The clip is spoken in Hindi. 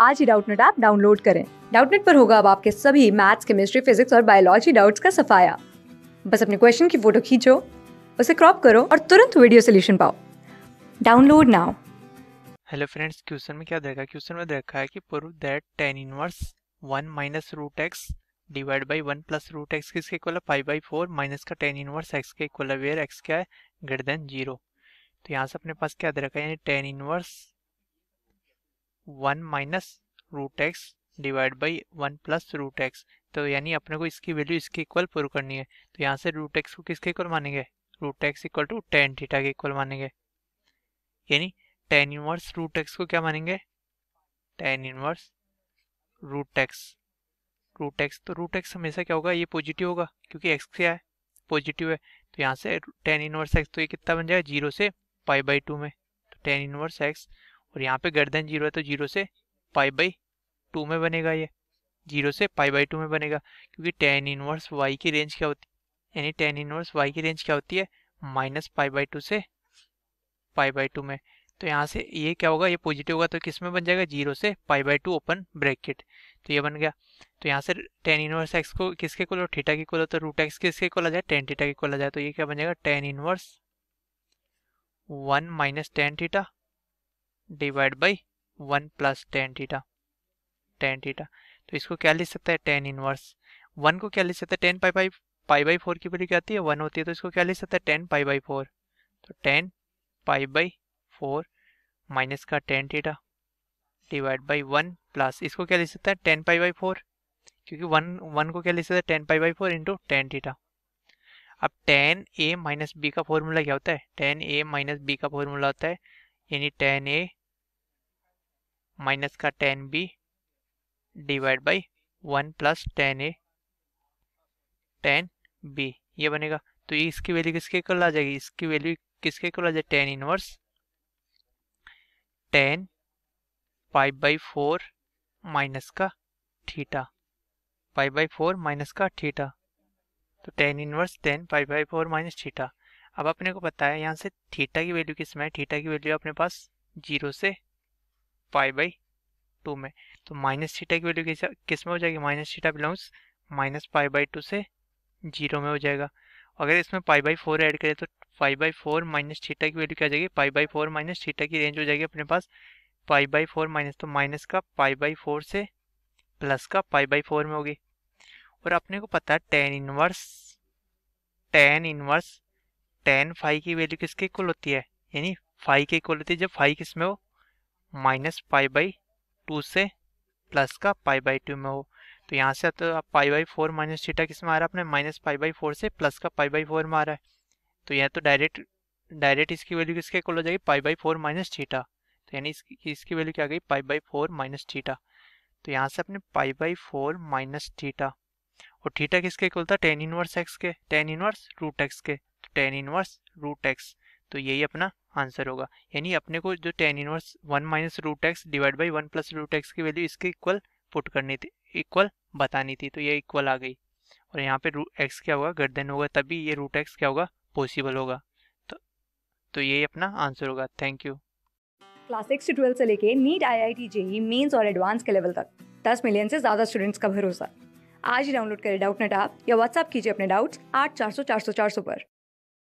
आज ही डाउटनेट ऐप डाउनलोड करें डाउटनेट पर होगा अब आपके सभी मैथ्स केमिस्ट्री फिजिक्स और बायोलॉजी डाउट्स का सफाया बस अपने क्वेश्चन की फोटो खींचो उसे क्रॉप करो और तुरंत वीडियो सोल्यूशन पाओ download now hello friends question में क्या देखा क्वेश्चन में देखा है कि prove that tan inverse one minus root x divide by one plus root x किसके इक्वल है फाइव बाई फोर माइनस का टेन इनवर्स एक्स के इक्वल है वेयर एक्स क्या है ग्रेटर देन जीरो तो यहाँ से अपने पास क्या दे रखा है यानी tan inverse one minus root x divide by one plus root x तो यानी अपने को इसकी वैल्यू इसके इक्वल प्रूव करनी है तो यहाँ से रूट एक्स को किसके इक्वल मानेंगे root x equal to tan theta के इक्वल मानेंगे यानी टेन इनवर्स रूट एक्स को क्या मानेंगे tan inverse root x root x तो रूट एक्स हमेशा क्या होगा ये पॉजिटिव होगा क्योंकि एक्स क्या है पॉजिटिव है तो यहाँ से टेन इनवर्स एक्स तो ये कितना बन जाएगा जीरो से पाई बाई टू में तो टेन इनवर्स एक्स और यहाँ पे गर्दन जीरो है तो जीरो से पाई बाई टू में बनेगा ये जीरो से पाई बाई टू में बनेगा क्योंकि टेन इनवर्स वाई की रेंज क्या होती है यानी टेन इनवर्स वाई की रेंज क्या होती है माइनस पाई बाई टू से पाई बाई टू में तो यहाँ से ये क्या होगा ये पॉजिटिव होगा तो किस में बन जाएगा जीरो से pi by two open bracket तो ये बन गया तो यहाँ से टेन इनवर्स एक्स को किसके को ठीटा की कोलो तो रूट एक्स किसके को आ जाए टेन ठीटा की कोला जाए तो ये क्या बन जाएगा tan inverse one minus tan theta divide by one plus tan theta tan theta तो इसको क्या लिख सकता है टेन इनवर्स वन को क्या लिख सकता है tan pi by pi by four की वैल्यू क्या आती है वन होती है तो इसको क्या लिख सकता है टेन पाई बाई फोर तो tan pi by four minus का tan theta divide by one plus इसको क्या लिख सकता है टेन पाई बाई फोर क्योंकि वन वन को क्या लिख सकता है tan pi by four into tan theta अब टेन ए माइनस बी का फॉर्मूला क्या होता है टेन ए माइनस बी का फॉर्मूला होता है यानी टेन ए माइनस का tan B divide by one plus tan A tan B ये बनेगा तो ये इसकी वैल्यू किसके कल आ जाएगी इसकी वैल्यू किसके कल आ जाएगी tan inverse tan five by four minus का theta five by four minus का थीटा तो tan inverse tan five by four minus theta अब अपने को पता है यहाँ से थीटा की वैल्यू किस में है थीटा की वैल्यू अपने पास जीरो से फाइव बाई टू में तो माइनस थीटा की वैल्यू किस किस में हो जाएगी minus theta belongs minus pi by two से जीरो में हो जाएगा अगर इसमें पाई बाई फोर ऐड करें तो pi by four minus theta की वैल्यू क्या जाएगी pi by four minus theta की रेंज हो जाएगी अपने पास पाई बाई फोर माइनस तो माइनस का पाई बाई फोर से प्लस का पाई बाई फोर में होगी और अपने को पता है tan inverse tan inverse tan five की वैल्यू किसके इक्वल होती है यानी फाइव के इक्वल होती है जब फाइव किस में हो माइनस पाई बाई टू से प्लस का पाई बाई टू में हो तो यहाँ से तो आप pi by four minus theta किस में आ रहा है अपने माइनस पाई बाई फोर से प्लस का पाई बाई फोर में आ रहा है तो यह तो डायरेक्ट डायरेक्ट इसकी वैल्यू किसके कॉल हो जाएगी pi by four minus theta तो यानी इसकी इसकी वैल्यू क्या आ गई pi by four minus theta तो यहाँ से अपने pi by four minus theta और थीटा किसके कॉल था टेन इनवर्स एक्स के टेन इनवर्स रूट एक्स के टेन इनवर्स रूट एक्स तो यही अपना आंसर होगा यानी अपने को जो tan inverse one minus root x divide by one plus root x की वैल्यू इसके इक्वल पुट करनी थी इक्वल बतानी थी तो ये इक्वल आ गई और यहाँ पे रूट एक्स क्या होगा गर्दन होगा तभी ये रूट एक्स क्या होगा पॉसिबल होगा तो तो यही अपना आंसर होगा थैंक यू क्लास सिक्स से ट्वेल्थ से लेके NEET I I T JEE mains और एडवांस के लेवल तक दस मिलियन से ज़्यादा स्टूडेंट्स का भरोसा आज ही डाउनलोड करें डाउट नेट आप या व्हाट्सअप कीजिए अपने डाउट्स आठ चार सौ चार सौ चार सौ पर